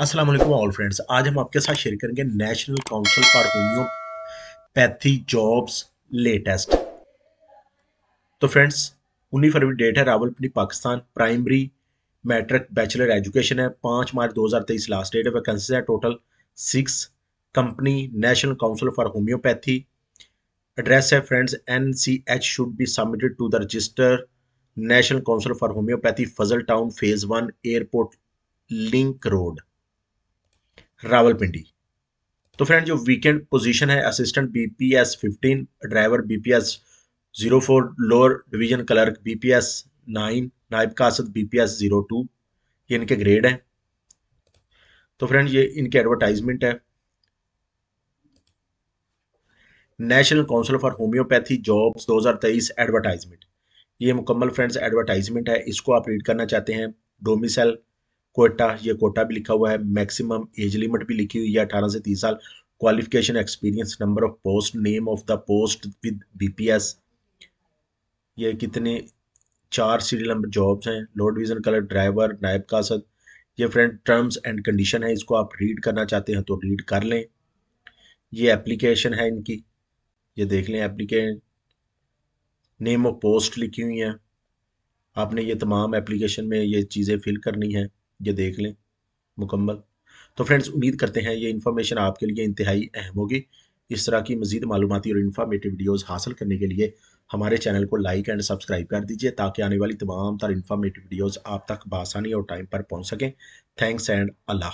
Aslam all friends आज हम आपके साथ शेयर करेंगे national council for homeopathy jobs latest तो फ्रेंड्स 19 फरवरी डेट है Rawalpindi Pakistan primary matric bachelor education है पाँच मार्च 2023 लास्ट डेट है वैकेंसीज है total six company national council for homeopathy address है friends N C H should be submitted to the register national council for homeopathy Fazal town phase one airport link road Rawalpindi तो friend जो vacant position है assistant BPS 15 driver BPS 04 lower division clerk BPS 9 नायब कासद BPS 02 ये इनके grade हैं तो friend ये इनके एडवर्टाइजमेंट है national council for homeopathy jobs 2023 advertisement ये मुकम्मल फ्रेंड्स एडवर्टाइजमेंट है इसको आप रीड करना चाहते हैं डोमिसल कोटा ये कोटा भी लिखा हुआ है मैक्सिमम एज लिमिट भी लिखी हुई है अठारह से तीस साल qualification experience number of post name of the post with BPS ये कितने चार सीरियल नंबर जॉब्स हैं लोड डिवीजन कलर ड्राइवर नायब कासद ये फ्रेंड टर्म्स एंड कंडीशन है इसको आप रीड करना चाहते हैं तो रीड कर लें ये एप्लीकेशन है इनकी ये देख लें एप्लीकेशन नेम ऑफ पोस्ट लिखी हुई हैं आपने ये तमाम एप्लीकेशन में ये चीज़ें फिल करनी है ये देख लें मुकम्मल तो फ्रेंड्स उम्मीद करते हैं ये इन्फॉर्मेशन आपके लिए इंतहाई अहम होगी इस तरह की मजीद मालूमती और इन्फॉर्मेटिव वीडियोज़ हासिल करने के लिए हमारे चैनल को लाइक एंड सब्सक्राइब कर दीजिए ताकि आने वाली तमाम तर इन्फॉर्मेटिव वीडियोज़ आप तक बासानी और टाइम पर पहुँच सकें थैंक्स एंड अल्लाह